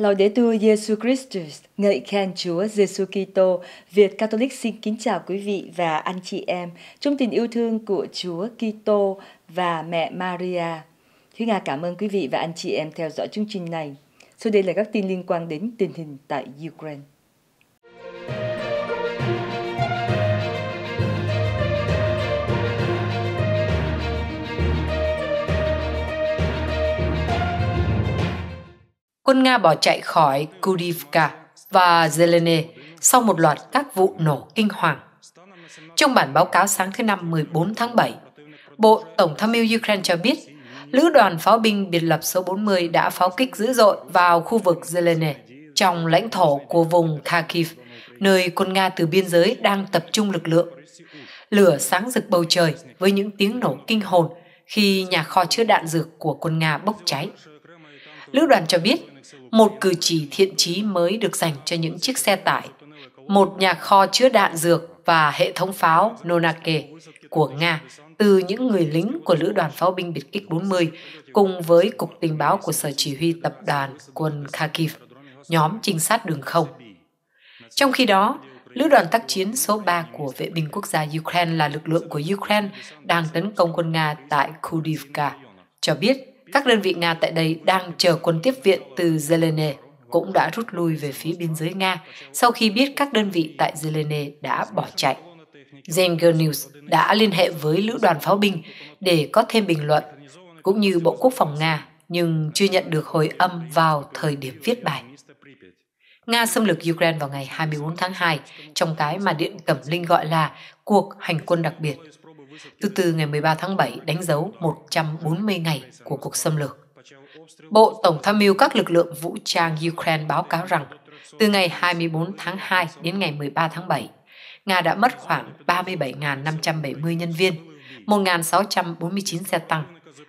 Lời Đế Tư Giêsu Christus, ngợi khen Chúa Giêsu Kitô. Việt Catholic xin kính chào quý vị và anh chị em trong tình yêu thương của Chúa Kitô và mẹ Maria. Thúy Nga cảm ơn quý vị và anh chị em theo dõi chương trình này. Sau đây là các tin liên quan đến tình hình tại Ukraine. quân Nga bỏ chạy khỏi Kudivka và Zelene sau một loạt các vụ nổ kinh hoàng. Trong bản báo cáo sáng thứ Năm 14 tháng 7, Bộ Tổng tham mưu Ukraine cho biết Lữ đoàn pháo binh biệt lập số 40 đã pháo kích dữ dội vào khu vực Zelene trong lãnh thổ của vùng Kharkiv, nơi quân Nga từ biên giới đang tập trung lực lượng. Lửa sáng rực bầu trời với những tiếng nổ kinh hồn khi nhà kho chứa đạn dược của quân Nga bốc cháy. Lữ đoàn cho biết một cử chỉ thiện trí mới được dành cho những chiếc xe tải, một nhà kho chứa đạn dược và hệ thống pháo Nonake của Nga từ những người lính của Lữ đoàn Pháo binh biệt kích 40 cùng với Cục Tình báo của Sở Chỉ huy Tập đoàn quân Kharkiv, nhóm trinh sát đường không. Trong khi đó, Lữ đoàn tác chiến số 3 của vệ binh quốc gia Ukraine là lực lượng của Ukraine đang tấn công quân Nga tại Kudivka, cho biết các đơn vị Nga tại đây đang chờ quân tiếp viện từ Zelene cũng đã rút lui về phía biên giới Nga sau khi biết các đơn vị tại Zelene đã bỏ chạy. Zenger News đã liên hệ với lữ đoàn pháo binh để có thêm bình luận, cũng như Bộ Quốc phòng Nga, nhưng chưa nhận được hồi âm vào thời điểm viết bài. Nga xâm lược Ukraine vào ngày 24 tháng 2 trong cái mà Điện Cẩm Linh gọi là cuộc hành quân đặc biệt từ từ ngày 13 tháng 7 đánh dấu 140 ngày của cuộc xâm lược. Bộ Tổng tham mưu các lực lượng vũ trang Ukraine báo cáo rằng từ ngày 24 tháng 2 đến ngày 13 tháng 7, Nga đã mất khoảng 37.570 nhân viên, 1.649 xe tăng,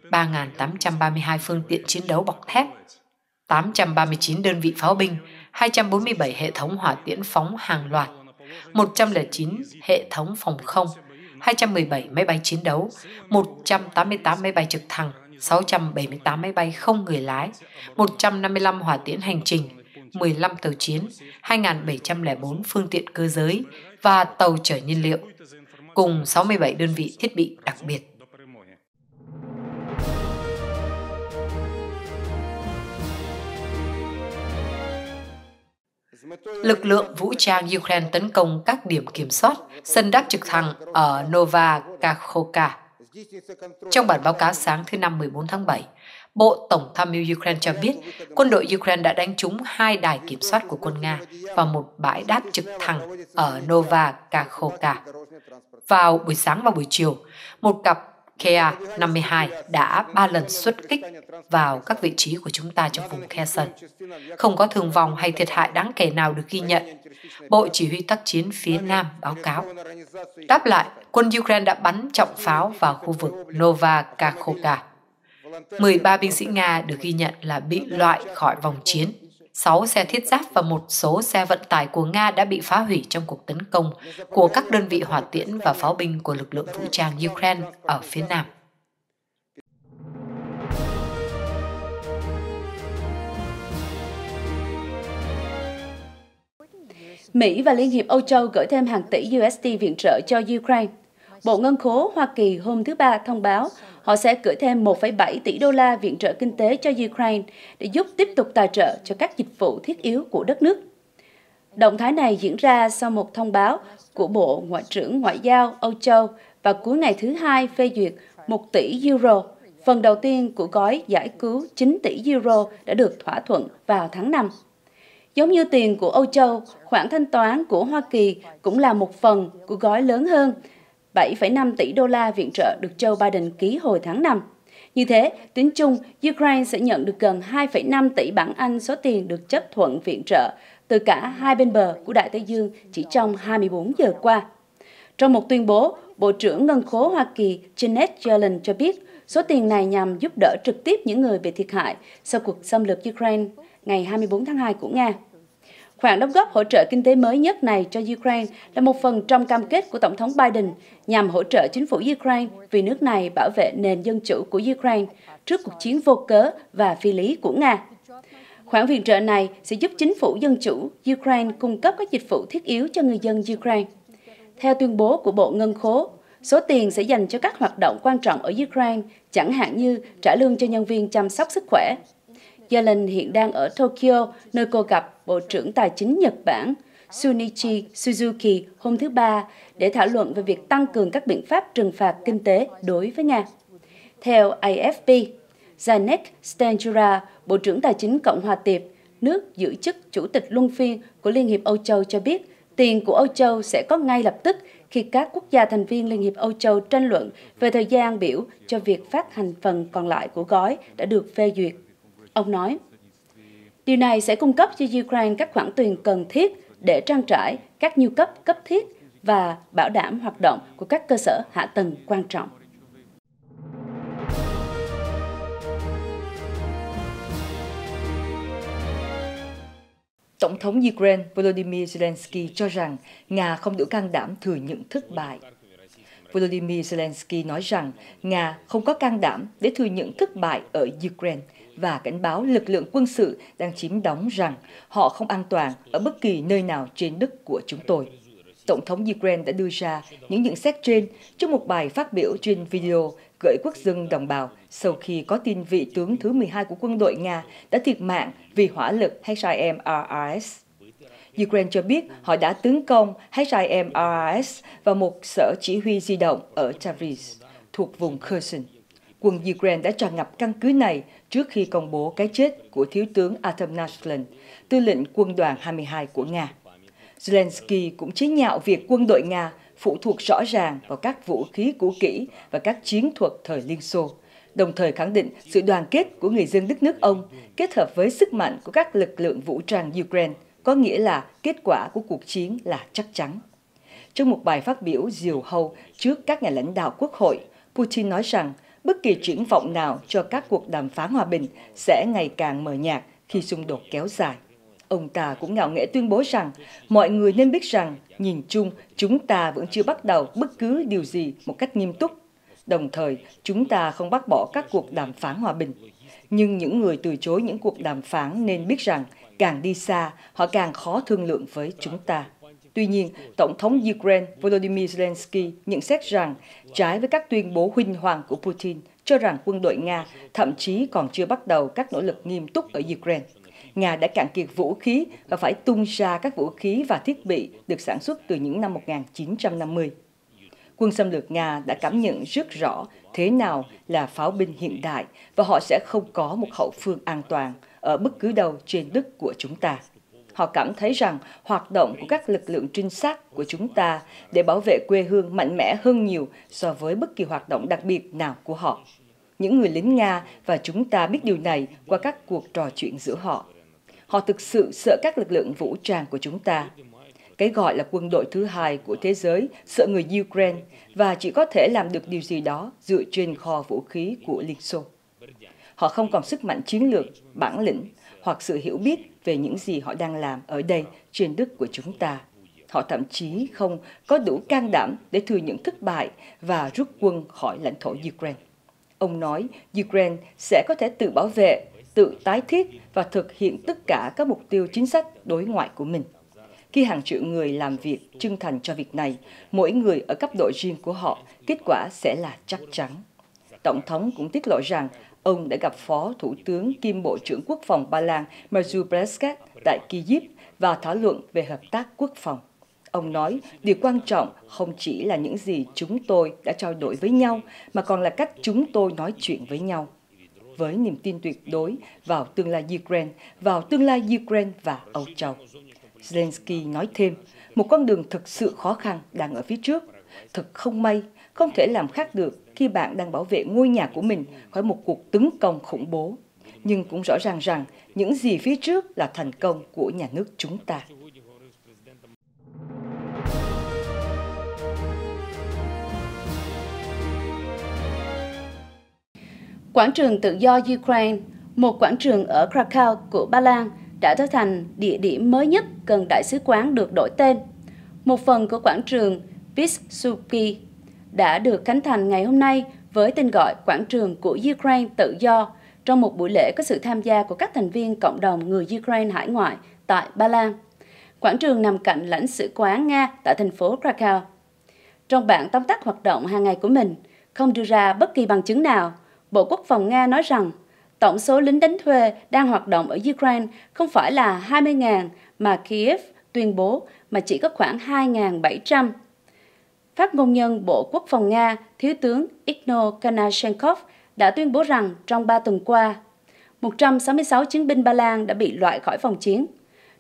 3.832 phương tiện chiến đấu bọc thép, 839 đơn vị pháo binh, 247 hệ thống hỏa tiễn phóng hàng loạt, 109 hệ thống phòng không, 217 máy bay chiến đấu, 188 máy bay trực thăng, 678 máy bay không người lái, 155 hỏa tiễn hành trình, 15 tàu chiến, 2.704 phương tiện cơ giới và tàu chở nhiên liệu, cùng 67 đơn vị thiết bị đặc biệt. lực lượng vũ trang Ukraine tấn công các điểm kiểm soát, sân đáp trực thăng ở Nova Kakhovka. Trong bản báo cáo sáng thứ Năm 14 tháng 7, Bộ Tổng tham mưu Ukraine cho biết quân đội Ukraine đã đánh trúng hai đài kiểm soát của quân Nga và một bãi đáp trực thăng ở Nova Kakhovka. Vào buổi sáng và buổi chiều, một cặp Ka-52 đã ba lần xuất kích vào các vị trí của chúng ta trong vùng Kherson. Không có thương vong hay thiệt hại đáng kể nào được ghi nhận. Bộ Chỉ huy tác chiến phía Nam báo cáo. Đáp lại, quân Ukraine đã bắn trọng pháo vào khu vực Nova Kakhovka. 13 binh sĩ Nga được ghi nhận là bị loại khỏi vòng chiến 6 xe thiết giáp và một số xe vận tải của Nga đã bị phá hủy trong cuộc tấn công của các đơn vị hỏa tiễn và pháo binh của lực lượng vũ trang Ukraine ở phía Nam. Mỹ và Liên hiệp Âu Châu gửi thêm hàng tỷ USD viện trợ cho Ukraine Bộ Ngân khố Hoa Kỳ hôm thứ Ba thông báo họ sẽ gửi thêm 1,7 tỷ đô la viện trợ kinh tế cho Ukraine để giúp tiếp tục tài trợ cho các dịch vụ thiết yếu của đất nước. Động thái này diễn ra sau một thông báo của Bộ Ngoại trưởng Ngoại giao Âu Châu và cuối ngày thứ Hai phê duyệt 1 tỷ euro. Phần đầu tiên của gói giải cứu 9 tỷ euro đã được thỏa thuận vào tháng 5. Giống như tiền của Âu Châu, khoản thanh toán của Hoa Kỳ cũng là một phần của gói lớn hơn 7,5 tỷ đô la viện trợ được Joe Biden ký hồi tháng 5. Như thế, tính chung, Ukraine sẽ nhận được gần 2,5 tỷ bảng Anh số tiền được chấp thuận viện trợ từ cả hai bên bờ của Đại Tây Dương chỉ trong 24 giờ qua. Trong một tuyên bố, Bộ trưởng Ngân khố Hoa Kỳ Janet Yellen cho biết số tiền này nhằm giúp đỡ trực tiếp những người bị thiệt hại sau cuộc xâm lược Ukraine ngày 24 tháng 2 của Nga. Khoản đóng góp hỗ trợ kinh tế mới nhất này cho Ukraine là một phần trong cam kết của Tổng thống Biden nhằm hỗ trợ chính phủ Ukraine vì nước này bảo vệ nền dân chủ của Ukraine trước cuộc chiến vô cớ và phi lý của Nga. Khoản viện trợ này sẽ giúp chính phủ dân chủ Ukraine cung cấp các dịch vụ thiết yếu cho người dân Ukraine. Theo tuyên bố của Bộ Ngân khố, số tiền sẽ dành cho các hoạt động quan trọng ở Ukraine, chẳng hạn như trả lương cho nhân viên chăm sóc sức khỏe, Gia hiện đang ở Tokyo, nơi cô gặp Bộ trưởng Tài chính Nhật Bản Sunichi Suzuki hôm thứ Ba để thảo luận về việc tăng cường các biện pháp trừng phạt kinh tế đối với Nga. Theo AFP, Janek Stanjura, Bộ trưởng Tài chính Cộng hòa Tiệp, nước giữ chức Chủ tịch Luân phiên của Liên hiệp Âu Châu cho biết tiền của Âu Châu sẽ có ngay lập tức khi các quốc gia thành viên Liên hiệp Âu Châu tranh luận về thời gian biểu cho việc phát hành phần còn lại của gói đã được phê duyệt Ông nói, điều này sẽ cung cấp cho Ukraine các khoản tiền cần thiết để trang trải các nhu cấp cấp thiết và bảo đảm hoạt động của các cơ sở hạ tầng quan trọng. Tổng thống Ukraine Volodymyr Zelensky cho rằng Nga không đủ can đảm thừa nhận thất bại. Volodymyr Zelensky nói rằng Nga không có can đảm để thừa nhận thất bại ở Ukraine và cảnh báo lực lượng quân sự đang chiếm đóng rằng họ không an toàn ở bất kỳ nơi nào trên đất của chúng tôi. Tổng thống Ukraine đã đưa ra những nhận xét trên trong một bài phát biểu trên video gửi quốc dân đồng bào sau khi có tin vị tướng thứ 12 của quân đội Nga đã thiệt mạng vì hỏa lực HIMARS. Ukraine cho biết họ đã tấn công HIMARS vào một sở chỉ huy di động ở Tabriz thuộc vùng Kherson quân Ukraine đã tràn ngập căn cứ này trước khi công bố cái chết của Thiếu tướng Artem Nashlin, tư lệnh quân đoàn 22 của Nga. Zelensky cũng chế nhạo việc quân đội Nga phụ thuộc rõ ràng vào các vũ khí cũ kỹ và các chiến thuật thời Liên Xô, đồng thời khẳng định sự đoàn kết của người dân đất nước ông kết hợp với sức mạnh của các lực lượng vũ trang Ukraine, có nghĩa là kết quả của cuộc chiến là chắc chắn. Trong một bài phát biểu diều hâu trước các nhà lãnh đạo quốc hội, Putin nói rằng bất kỳ triển vọng nào cho các cuộc đàm phán hòa bình sẽ ngày càng mờ nhạt khi xung đột kéo dài. Ông ta cũng ngạo nghễ tuyên bố rằng mọi người nên biết rằng nhìn chung chúng ta vẫn chưa bắt đầu bất cứ điều gì một cách nghiêm túc. Đồng thời, chúng ta không bác bỏ các cuộc đàm phán hòa bình. Nhưng những người từ chối những cuộc đàm phán nên biết rằng càng đi xa, họ càng khó thương lượng với chúng ta. Tuy nhiên, Tổng thống Ukraine Volodymyr Zelensky nhận xét rằng trái với các tuyên bố huynh hoàng của Putin cho rằng quân đội Nga thậm chí còn chưa bắt đầu các nỗ lực nghiêm túc ở Ukraine. Nga đã cạn kiệt vũ khí và phải tung ra các vũ khí và thiết bị được sản xuất từ những năm 1950. Quân xâm lược Nga đã cảm nhận rất rõ thế nào là pháo binh hiện đại và họ sẽ không có một hậu phương an toàn ở bất cứ đâu trên đất của chúng ta. Họ cảm thấy rằng hoạt động của các lực lượng trinh sát của chúng ta để bảo vệ quê hương mạnh mẽ hơn nhiều so với bất kỳ hoạt động đặc biệt nào của họ. Những người lính Nga và chúng ta biết điều này qua các cuộc trò chuyện giữa họ. Họ thực sự sợ các lực lượng vũ trang của chúng ta. Cái gọi là quân đội thứ hai của thế giới sợ người Ukraine và chỉ có thể làm được điều gì đó dựa trên kho vũ khí của Liên Xô. Họ không còn sức mạnh chiến lược, bản lĩnh hoặc sự hiểu biết về những gì họ đang làm ở đây trên đất của chúng ta. Họ thậm chí không có đủ can đảm để thừa nhận thất bại và rút quân khỏi lãnh thổ Ukraine. Ông nói Ukraine sẽ có thể tự bảo vệ, tự tái thiết và thực hiện tất cả các mục tiêu chính sách đối ngoại của mình. Khi hàng triệu người làm việc chân thành cho việc này, mỗi người ở cấp độ riêng của họ, kết quả sẽ là chắc chắn. Tổng thống cũng tiết lộ rằng ông đã gặp Phó Thủ tướng kiêm Bộ trưởng Quốc phòng Ba Lan Marzio Brescat tại Kyiv và thảo luận về hợp tác quốc phòng. Ông nói điều quan trọng không chỉ là những gì chúng tôi đã trao đổi với nhau, mà còn là cách chúng tôi nói chuyện với nhau. Với niềm tin tuyệt đối vào tương lai Ukraine, vào tương lai Ukraine và Âu Châu. Zelensky nói thêm, một con đường thực sự khó khăn đang ở phía trước. Thật không may, không thể làm khác được khi bạn đang bảo vệ ngôi nhà của mình khỏi một cuộc tấn công khủng bố. Nhưng cũng rõ ràng rằng những gì phía trước là thành công của nhà nước chúng ta. Quảng trường tự do Ukraine, một quảng trường ở Krakow của Ba Lan, đã trở thành địa điểm mới nhất cần đại sứ quán được đổi tên. Một phần của quảng trường Pisuki đã được khánh thành ngày hôm nay với tên gọi Quảng trường của Ukraine tự do trong một buổi lễ có sự tham gia của các thành viên cộng đồng người Ukraine hải ngoại tại Ba Lan. Quảng trường nằm cạnh lãnh sự quán Nga tại thành phố Krakow. Trong bản tóm tắt hoạt động hàng ngày của mình, không đưa ra bất kỳ bằng chứng nào, Bộ Quốc phòng Nga nói rằng tổng số lính đánh thuê đang hoạt động ở Ukraine không phải là 20.000 mà Kiev tuyên bố mà chỉ có khoảng 2.700 Phát ngôn nhân Bộ Quốc phòng Nga, Thiếu tướng Igno Kanashenkov đã tuyên bố rằng trong 3 tuần qua, 166 chiến binh Ba Lan đã bị loại khỏi phòng chiến.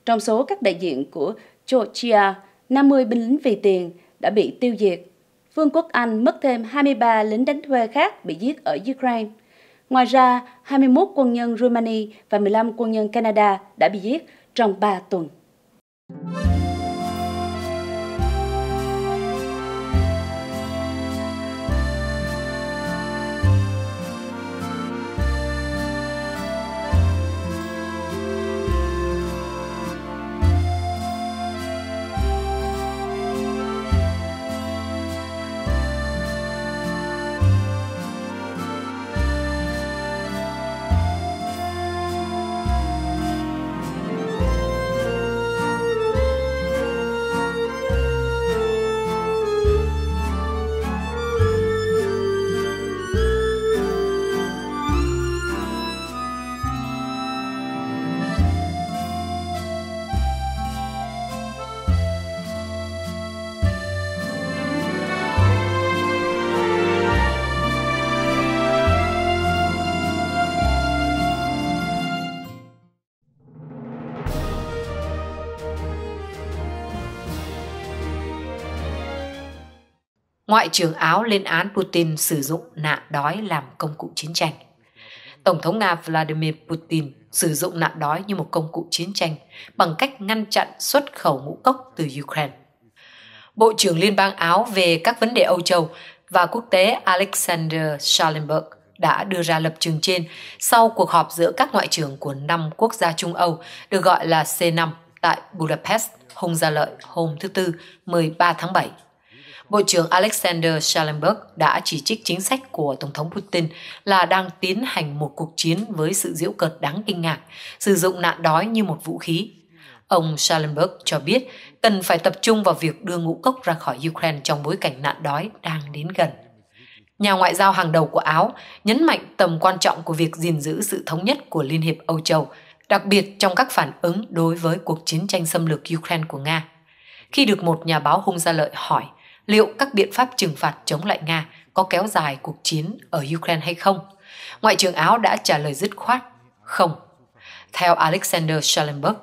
Trong số các đại diện của Georgia, 50 binh lính vì tiền đã bị tiêu diệt. Vương quốc Anh mất thêm 23 lính đánh thuê khác bị giết ở Ukraine. Ngoài ra, 21 quân nhân Romania và 15 quân nhân Canada đã bị giết trong 3 tuần. Ngoại trưởng Áo lên án Putin sử dụng nạn đói làm công cụ chiến tranh. Tổng thống Nga Vladimir Putin sử dụng nạn đói như một công cụ chiến tranh bằng cách ngăn chặn xuất khẩu ngũ cốc từ Ukraine. Bộ trưởng Liên bang Áo về các vấn đề Âu Châu và quốc tế Alexander Schallenberg đã đưa ra lập trường trên sau cuộc họp giữa các ngoại trưởng của năm quốc gia Trung Âu được gọi là C5 tại Budapest, Hùng Gia Lợi hôm thứ Tư 13 tháng 7 Bộ trưởng Alexander Schallenberg đã chỉ trích chính sách của Tổng thống Putin là đang tiến hành một cuộc chiến với sự diễu cợt đáng kinh ngạc, sử dụng nạn đói như một vũ khí. Ông Schallenberg cho biết cần phải tập trung vào việc đưa ngũ cốc ra khỏi Ukraine trong bối cảnh nạn đói đang đến gần. Nhà ngoại giao hàng đầu của Áo nhấn mạnh tầm quan trọng của việc gìn giữ sự thống nhất của Liên hiệp Âu Châu, đặc biệt trong các phản ứng đối với cuộc chiến tranh xâm lược Ukraine của Nga. Khi được một nhà báo hung gia lợi hỏi – liệu các biện pháp trừng phạt chống lại Nga có kéo dài cuộc chiến ở Ukraine hay không? Ngoại trưởng Áo đã trả lời dứt khoát, không. Theo Alexander Schallenberg,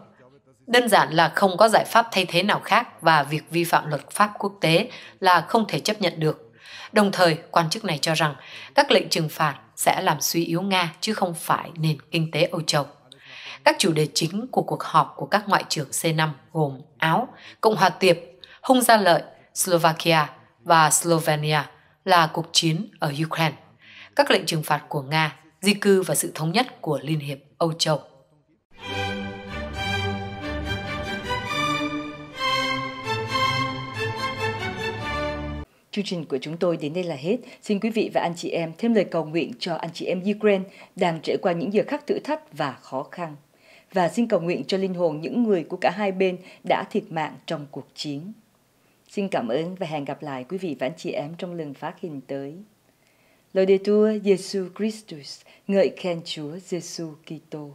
đơn giản là không có giải pháp thay thế nào khác và việc vi phạm luật pháp quốc tế là không thể chấp nhận được. Đồng thời, quan chức này cho rằng các lệnh trừng phạt sẽ làm suy yếu Nga chứ không phải nền kinh tế Âu Châu. Các chủ đề chính của cuộc họp của các ngoại trưởng C5 gồm Áo, Cộng hòa Tiệp, Hung Gia Lợi, Slovakia và Slovenia là cuộc chiến ở Ukraine, các lệnh trừng phạt của Nga, di cư và sự thống nhất của Liên hiệp Âu Châu. Chương trình của chúng tôi đến đây là hết. Xin quý vị và anh chị em thêm lời cầu nguyện cho anh chị em Ukraine đang trải qua những giờ khắc thử thách và khó khăn. Và xin cầu nguyện cho linh hồn những người của cả hai bên đã thiệt mạng trong cuộc chiến. Xin cảm ơn và hẹn gặp lại quý vị và anh chị em trong lần phát hình tới. Lời đề tua Giêsu Christus, ngợi khen Chúa Giêsu Kitô.